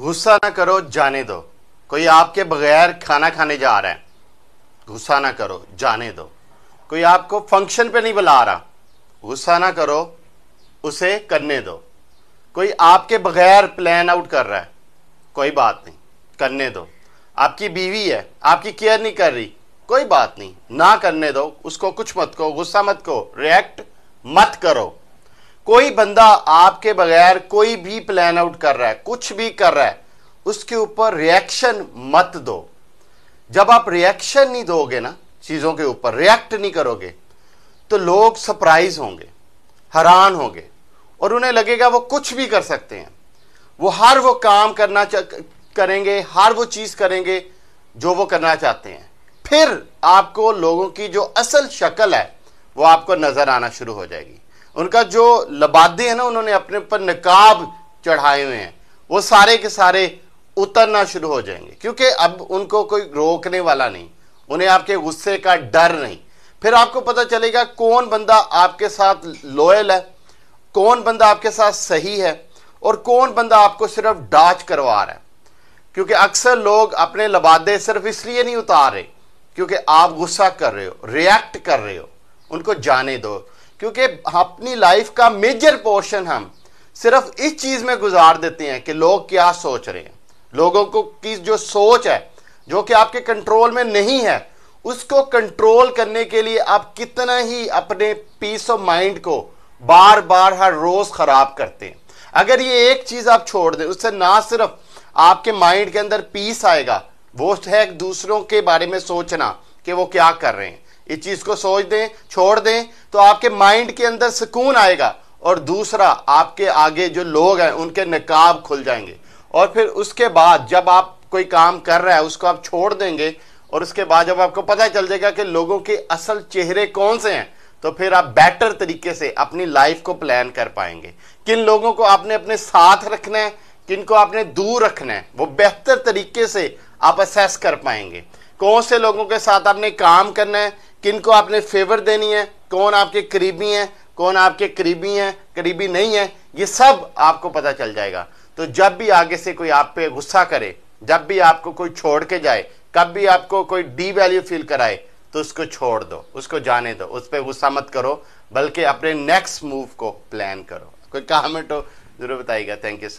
गुस्सा ना करो जाने दो कोई आपके बगैर खाना खाने जा रहा है गुस्सा ना करो जाने दो कोई आपको फंक्शन पे नहीं बुला रहा गुस्सा ना करो उसे करने दो कोई आपके बगैर प्लान आउट कर रहा है कोई बात नहीं करने दो आपकी बीवी है आपकी केयर नहीं कर रही कोई बात नहीं ना करने दो उसको कुछ मत कहो गुस्सा मत कहो रिएक्ट मत करो कोई बंदा आपके बगैर कोई भी प्लान आउट कर रहा है कुछ भी कर रहा है उसके ऊपर रिएक्शन मत दो जब आप रिएक्शन नहीं दोगे ना चीज़ों के ऊपर रिएक्ट नहीं करोगे तो लोग सरप्राइज होंगे हैरान होंगे और उन्हें लगेगा वो कुछ भी कर सकते हैं वो हर वो काम करना करेंगे हर वो चीज़ करेंगे जो वो करना चाहते हैं फिर आपको लोगों की जो असल शक्ल है वो आपको नज़र आना शुरू हो जाएगी उनका जो लबादे हैं ना उन्होंने अपने पर नकाब चढ़ाए हुए हैं वो सारे के सारे उतरना शुरू हो जाएंगे क्योंकि अब उनको कोई रोकने वाला नहीं उन्हें आपके गुस्से का डर नहीं फिर आपको पता चलेगा कौन बंदा आपके साथ लॉयल है कौन बंदा आपके साथ सही है और कौन बंदा आपको सिर्फ डाच करवा रहा है क्योंकि अक्सर लोग अपने लबादे सिर्फ इसलिए नहीं उतार रहे क्योंकि आप गुस्सा कर रहे हो रिएक्ट कर रहे हो उनको जाने दो क्योंकि अपनी लाइफ का मेजर पोर्शन हम सिर्फ इस चीज में गुजार देते हैं कि लोग क्या सोच रहे हैं लोगों को की जो सोच है जो कि आपके कंट्रोल में नहीं है उसको कंट्रोल करने के लिए आप कितना ही अपने पीस ऑफ माइंड को बार बार हर रोज खराब करते हैं अगर ये एक चीज आप छोड़ दें उससे ना सिर्फ आपके माइंड के अंदर पीस आएगा वो है दूसरों के बारे में सोचना कि वो क्या कर रहे हैं इस चीज को सोच दें छोड़ दें तो आपके माइंड के अंदर सुकून आएगा और दूसरा आपके आगे जो लोग हैं उनके नकाब खुल जाएंगे और फिर उसके बाद जब आप कोई काम कर रहा है उसको आप छोड़ देंगे और उसके बाद जब आपको पता चल जाएगा कि लोगों के असल चेहरे कौन से हैं तो फिर आप बेटर तरीके से अपनी लाइफ को प्लान कर पाएंगे किन लोगों को आपने अपने साथ रखना है किन को आपने दूर रखना है वो बेहतर तरीके से आप असेस कर पाएंगे कौन से लोगों के साथ आपने काम करना है किन को आपने फेवर देनी है कौन आपके करीबी हैं कौन आपके करीबी हैं करीबी नहीं है ये सब आपको पता चल जाएगा तो जब भी आगे से कोई आप पे गुस्सा करे जब भी आपको कोई छोड़ के जाए कब भी आपको कोई डी वैल्यू फील कराए तो उसको छोड़ दो उसको जाने दो उस पर गुस्सा मत करो बल्कि अपने नेक्स्ट मूव को प्लान करो कोई कमेंट हो तो जरूर बताइएगा थैंक यू सो